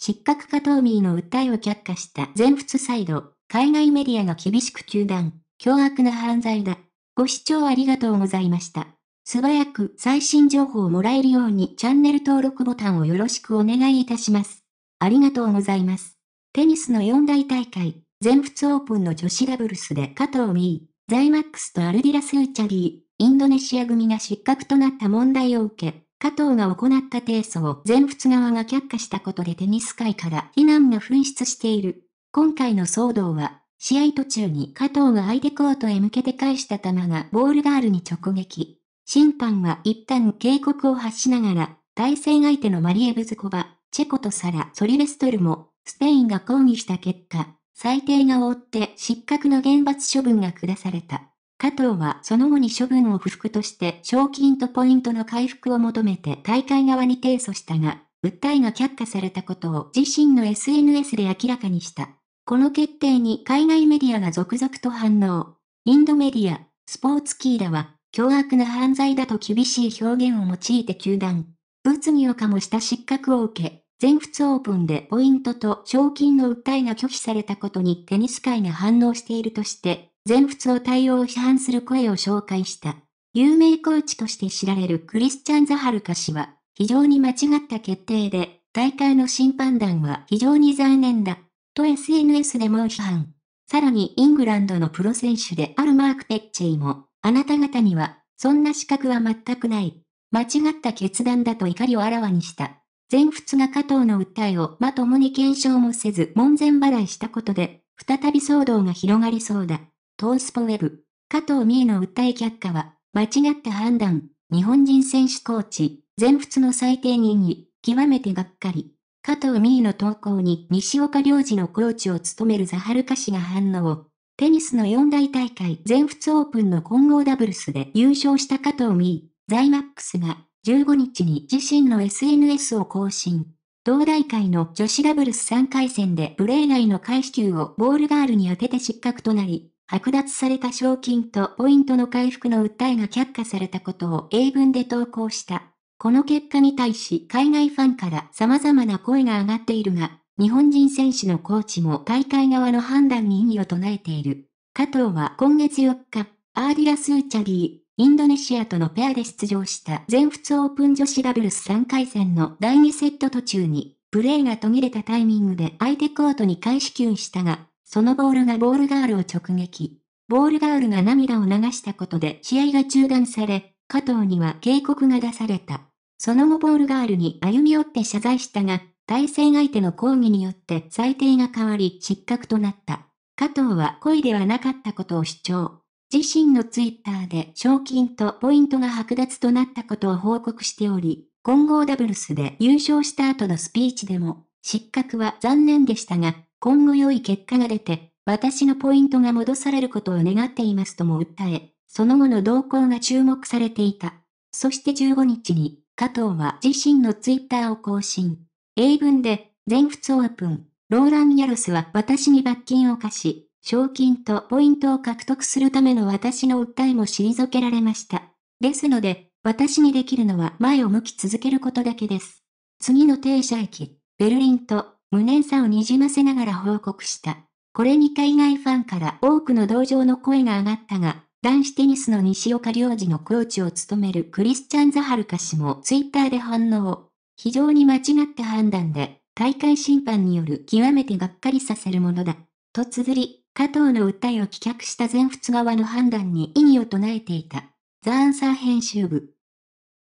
失格かトーミーの訴えを却下した全仏サイド、海外メディアが厳しく中断、凶悪な犯罪だ。ご視聴ありがとうございました。素早く最新情報をもらえるようにチャンネル登録ボタンをよろしくお願いいたします。ありがとうございます。テニスの四大大会、全仏オープンの女子ダブルスで加藤美ー、ザイマックスとアルディラス・ウチャリー、インドネシア組が失格となった問題を受け、加藤が行った提訴を全仏側が却下したことでテニス界から非難が噴出している。今回の騒動は、試合途中に加藤が相手コートへ向けて返した球がボールガールに直撃。審判は一旦警告を発しながら、対戦相手のマリエ・ブズコバ、チェコとサラ・ソリベストルも、スペインが抗議した結果、裁定が終わって失格の厳罰処分が下された。加藤はその後に処分を不服として賞金とポイントの回復を求めて大会側に提訴したが、訴えが却下されたことを自身の SNS で明らかにした。この決定に海外メディアが続々と反応。インドメディア、スポーツキーラは、凶悪な犯罪だと厳しい表現を用いて球団、物議を醸した失格を受け、全仏オープンでポイントと賞金の訴えが拒否されたことにテニス界が反応しているとして、全仏の対応を批判する声を紹介した。有名コーチとして知られるクリスチャン・ザハルカ氏は、非常に間違った決定で、大会の審判団は非常に残念だ、と SNS でも批判。さらにイングランドのプロ選手であるマーク・ペッチェイも、あなた方には、そんな資格は全くない。間違った決断だと怒りをあらわにした。全仏が加藤の訴えをまともに検証もせず門前払いしたことで、再び騒動が広がりそうだ。トースポウェブ。加藤美恵の訴え却下は、間違った判断。日本人選手コーチ、全仏の最低任意、極めてがっかり。加藤美恵の投稿に西岡良治のコーチを務めるザハルカ氏が反応。テニスの四大大会全仏オープンの混合ダブルスで優勝した加藤美恵、ザイマックスが15日に自身の SNS を更新。同大会の女子ダブルス3回戦でプレー外の回避球をボールガールに当てて失格となり、剥奪された賞金とポイントの回復の訴えが却下されたことを英文で投稿した。この結果に対し海外ファンから様々な声が上がっているが、日本人選手のコーチも大会側の判断に異議を唱えている。加藤は今月4日、アーディラ・スーチャリー、インドネシアとのペアで出場した全仏オープン女子ダブルス3回戦の第2セット途中に、プレーが途切れたタイミングで相手コートに開始球したが、そのボールがボールガールを直撃。ボールガールが涙を流したことで試合が中断され、加藤には警告が出された。その後ボールガールに歩み寄って謝罪したが、対戦相手の抗議によって裁定が変わり失格となった。加藤は故意ではなかったことを主張。自身のツイッターで賞金とポイントが剥奪となったことを報告しており、混合ダブルスで優勝した後のスピーチでも、失格は残念でしたが、今後良い結果が出て、私のポイントが戻されることを願っていますとも訴え、その後の動向が注目されていた。そして15日に、加藤は自身のツイッターを更新。英文で、全仏オープン、ローラン・ヤロスは私に罰金を課し、賞金とポイントを獲得するための私の訴えも退けられました。ですので、私にできるのは前を向き続けることだけです。次の停車駅、ベルリンと無念さをにじませながら報告した。これに海外ファンから多くの同情の声が上がったが、男子テニスの西岡良治のコーチを務めるクリスチャン・ザハルカ氏もツイッターで反応。非常に間違った判断で、大会審判による極めてがっかりさせるものだ。と綴り、加藤の訴えを棄却した全仏側の判断に異議を唱えていた。ザ・アンサー編集部。